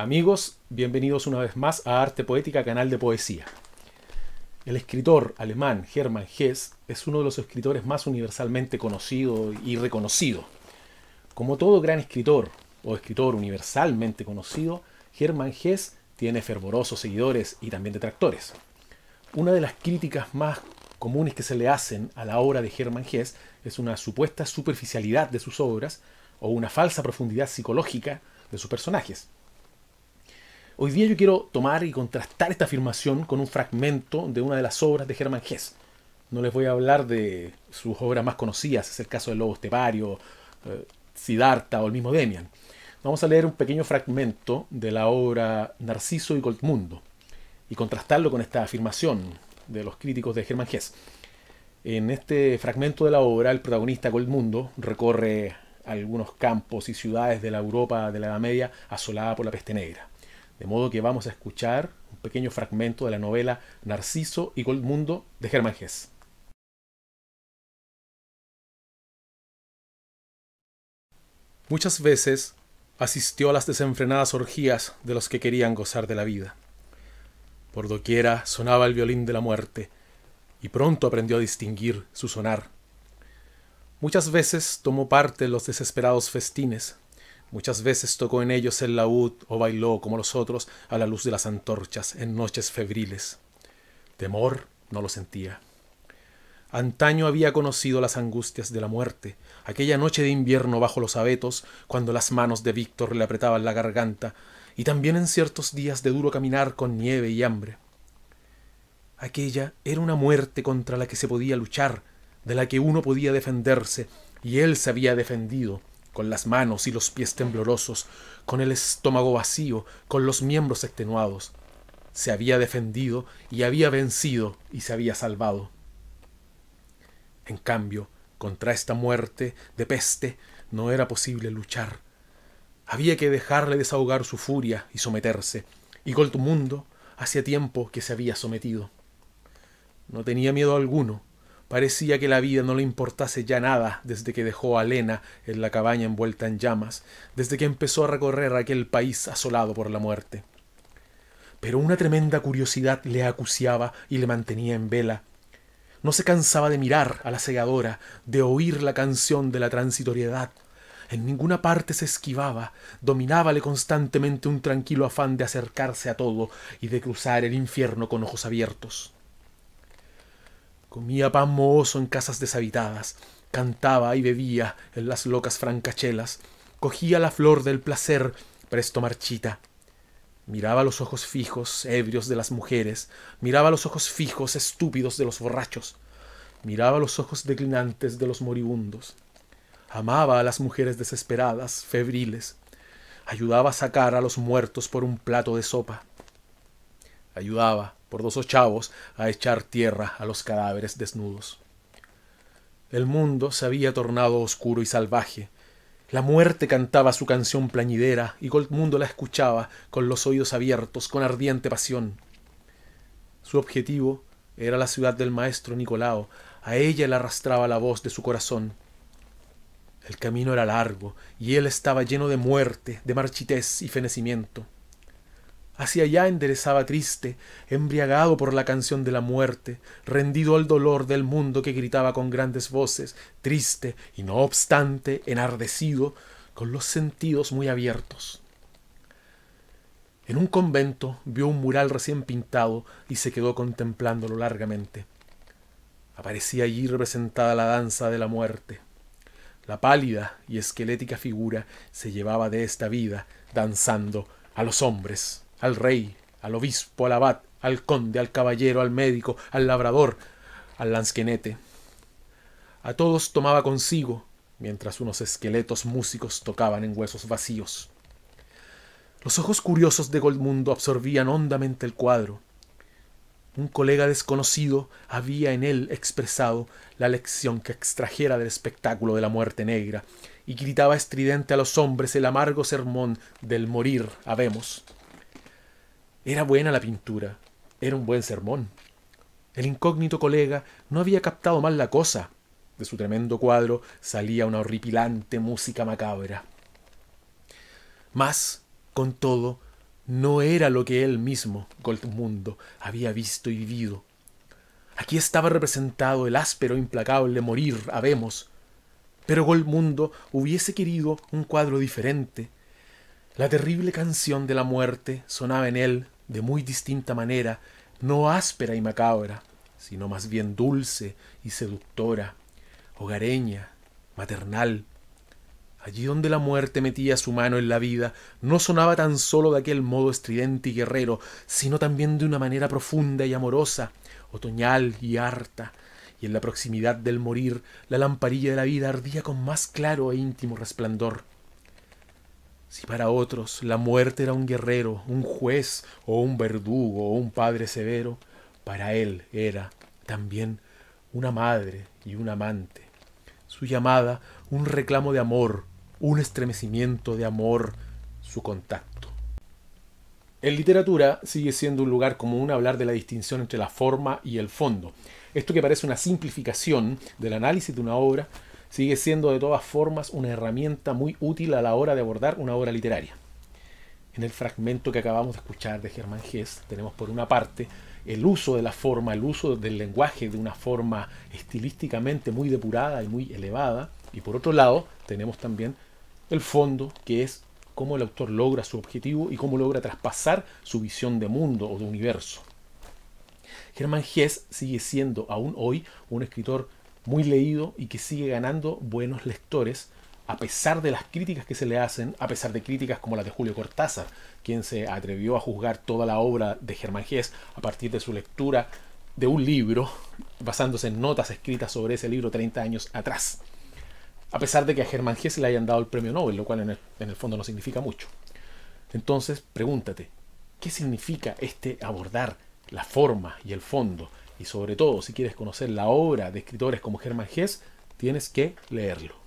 Amigos, bienvenidos una vez más a Arte Poética, canal de poesía. El escritor alemán Hermann Hesse es uno de los escritores más universalmente conocido y reconocido. Como todo gran escritor o escritor universalmente conocido, Hermann Hesse tiene fervorosos seguidores y también detractores. Una de las críticas más comunes que se le hacen a la obra de Hermann Hesse es una supuesta superficialidad de sus obras o una falsa profundidad psicológica de sus personajes. Hoy día yo quiero tomar y contrastar esta afirmación con un fragmento de una de las obras de Hermann Hesse. No les voy a hablar de sus obras más conocidas, es el caso de Lobo Estepario, eh, Siddhartha o el mismo Demian. Vamos a leer un pequeño fragmento de la obra Narciso y Goldmundo y contrastarlo con esta afirmación de los críticos de Hermann Hesse. En este fragmento de la obra, el protagonista Goldmundo recorre algunos campos y ciudades de la Europa de la Edad Media asolada por la peste negra. De modo que vamos a escuchar un pequeño fragmento de la novela Narciso y Goldmundo de Germán Hess. Muchas veces asistió a las desenfrenadas orgías de los que querían gozar de la vida. Por doquiera sonaba el violín de la muerte, y pronto aprendió a distinguir su sonar. Muchas veces tomó parte en los desesperados festines, Muchas veces tocó en ellos el laúd o bailó como los otros a la luz de las antorchas en noches febriles. Temor no lo sentía. Antaño había conocido las angustias de la muerte, aquella noche de invierno bajo los abetos, cuando las manos de Víctor le apretaban la garganta, y también en ciertos días de duro caminar con nieve y hambre. Aquella era una muerte contra la que se podía luchar, de la que uno podía defenderse, y él se había defendido con las manos y los pies temblorosos, con el estómago vacío, con los miembros extenuados. Se había defendido y había vencido y se había salvado. En cambio, contra esta muerte de peste no era posible luchar. Había que dejarle desahogar su furia y someterse, y Goltumundo hacía tiempo que se había sometido. No tenía miedo alguno, Parecía que la vida no le importase ya nada desde que dejó a Lena en la cabaña envuelta en llamas, desde que empezó a recorrer aquel país asolado por la muerte. Pero una tremenda curiosidad le acuciaba y le mantenía en vela. No se cansaba de mirar a la segadora, de oír la canción de la transitoriedad, en ninguna parte se esquivaba, dominábale constantemente un tranquilo afán de acercarse a todo y de cruzar el infierno con ojos abiertos. Comía pan mohoso en casas deshabitadas, cantaba y bebía en las locas francachelas, cogía la flor del placer, presto marchita. Miraba los ojos fijos, ebrios de las mujeres, miraba los ojos fijos, estúpidos de los borrachos, miraba los ojos declinantes de los moribundos. Amaba a las mujeres desesperadas, febriles. Ayudaba a sacar a los muertos por un plato de sopa. Ayudaba, por dos ochavos a echar tierra a los cadáveres desnudos. El mundo se había tornado oscuro y salvaje. La muerte cantaba su canción plañidera y Goldmundo la escuchaba con los oídos abiertos, con ardiente pasión. Su objetivo era la ciudad del maestro Nicolao. A ella le arrastraba la voz de su corazón. El camino era largo y él estaba lleno de muerte, de marchitez y fenecimiento hacia allá enderezaba triste, embriagado por la canción de la muerte, rendido al dolor del mundo que gritaba con grandes voces, triste y no obstante enardecido, con los sentidos muy abiertos. En un convento vio un mural recién pintado y se quedó contemplándolo largamente. Aparecía allí representada la danza de la muerte. La pálida y esquelética figura se llevaba de esta vida, danzando a los hombres al rey, al obispo, al abad, al conde, al caballero, al médico, al labrador, al lansquenete. A todos tomaba consigo, mientras unos esqueletos músicos tocaban en huesos vacíos. Los ojos curiosos de Goldmundo absorbían hondamente el cuadro. Un colega desconocido había en él expresado la lección que extrajera del espectáculo de la muerte negra, y gritaba estridente a los hombres el amargo sermón del morir habemos. Era buena la pintura, era un buen sermón. El incógnito colega no había captado mal la cosa. De su tremendo cuadro salía una horripilante música macabra. Mas, con todo, no era lo que él mismo, Goldmundo, había visto y vivido. Aquí estaba representado el áspero e implacable morir, habemos. Pero Goldmundo hubiese querido un cuadro diferente, la terrible canción de la muerte sonaba en él de muy distinta manera, no áspera y macabra, sino más bien dulce y seductora, hogareña, maternal. Allí donde la muerte metía su mano en la vida, no sonaba tan solo de aquel modo estridente y guerrero, sino también de una manera profunda y amorosa, otoñal y harta, y en la proximidad del morir la lamparilla de la vida ardía con más claro e íntimo resplandor. Si para otros la muerte era un guerrero, un juez o un verdugo o un padre severo, para él era también una madre y un amante. Su llamada, un reclamo de amor, un estremecimiento de amor, su contacto. En literatura sigue siendo un lugar común hablar de la distinción entre la forma y el fondo. Esto que parece una simplificación del análisis de una obra sigue siendo de todas formas una herramienta muy útil a la hora de abordar una obra literaria. En el fragmento que acabamos de escuchar de Germán Hess tenemos por una parte el uso de la forma, el uso del lenguaje de una forma estilísticamente muy depurada y muy elevada, y por otro lado tenemos también el fondo, que es cómo el autor logra su objetivo y cómo logra traspasar su visión de mundo o de universo. Germán Hess sigue siendo aún hoy un escritor muy leído y que sigue ganando buenos lectores a pesar de las críticas que se le hacen, a pesar de críticas como las de Julio Cortázar, quien se atrevió a juzgar toda la obra de Germán Gés a partir de su lectura de un libro, basándose en notas escritas sobre ese libro 30 años atrás. A pesar de que a Germán Gés le hayan dado el premio Nobel, lo cual en en el fondo no significa mucho. Entonces, pregúntate, ¿qué significa este abordar la forma y el fondo? Y sobre todo, si quieres conocer la obra de escritores como Germán Hess, tienes que leerlo.